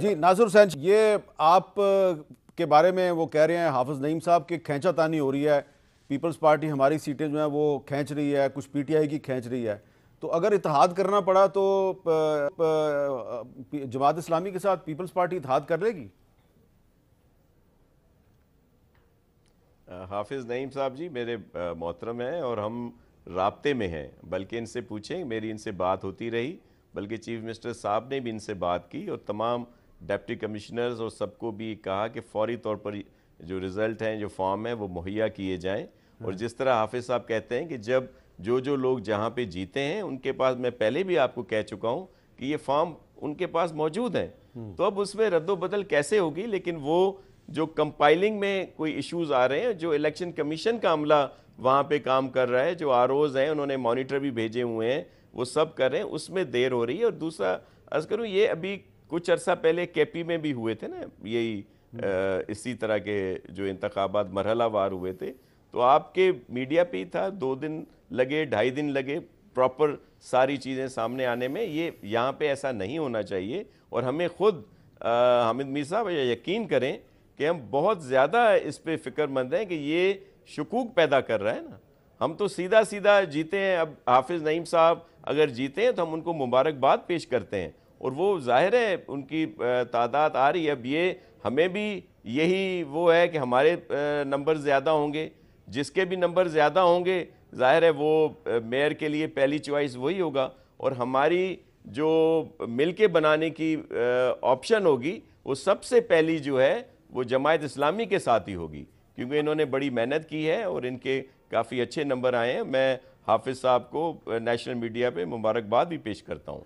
जी नासुर San ये आप के बारे में वो कह रहे हैं हाफिज नईम साहब कि तानी हो रही है पीपल्स पार्टी हमारी सीटें जो हैं वो खींच रही है कुछ पीटीआई की खींच रही है तो अगर इतिहाद करना पड़ा तो जमात इस्लामी के साथ पीपल्स पार्टी इतिहाद कर लेगी हाफिज़ नईम साहब जी मेरे मोहतरम हैं और हम रबते में हैं बल्कि इनसे पूछें मेरी इनसे बात होती रही बल्कि चीफ मिनिस्टर साहब ने भी इनसे बात की और तमाम डिप्टी कमिश्नर्स और सबको भी कहा कि फौरी तौर पर जो रिज़ल्ट हैं जो फॉर्म हैं वो मुहैया किए जाएँ और हाँ। जिस तरह हाफिज साहब कहते हैं कि जब जो जो लोग जहाँ पे जीते हैं उनके पास मैं पहले भी आपको कह चुका हूँ कि ये फॉर्म उनके पास मौजूद हैं हम्म। तो अब उसमें रद्दोबदल कैसे होगी लेकिन वो जो कंपाइलिंग में कोई इश्यूज आ रहे हैं जो इलेक्शन कमीशन का अमला वहाँ पे काम कर रहा है जो आर हैं उन्होंने मॉनिटर भी भेजे हुए हैं वो सब कर रहे हैं उसमें देर हो रही है और दूसरा अर्ज करूँ ये अभी कुछ अर्सा पहले केपी में भी हुए थे ना यही हम्म। इसी तरह के जो इंतबात मरहलावार हुए थे तो आपके मीडिया पे ही था दो दिन लगे ढाई दिन लगे प्रॉपर सारी चीज़ें सामने आने में ये यहाँ पे ऐसा नहीं होना चाहिए और हमें खुद आ, मीर साहब यकीन करें कि हम बहुत ज़्यादा इस पर फिक्रमंद हैं कि ये शकूक पैदा कर रहा है ना हम तो सीधा सीधा जीते हैं अब हाफिज़ नईम साहब अगर जीते हैं तो हम उनको मुबारकबाद पेश करते हैं और वो जाहिर है उनकी तादाद आ रही है अब ये हमें भी यही वो है कि हमारे नंबर ज़्यादा होंगे जिसके भी नंबर ज़्यादा होंगे ज़ाहिर है वो मेयर के लिए पहली चॉइस वही होगा और हमारी जो मिल के बनाने की ऑप्शन होगी वो सबसे पहली जो है वो जमायत इस्लामी के साथ ही होगी क्योंकि इन्होंने बड़ी मेहनत की है और इनके काफ़ी अच्छे नंबर आए हैं मैं हाफिज़ साहब को नेशनल मीडिया पे मुबारकबाद भी पेश करता हूँ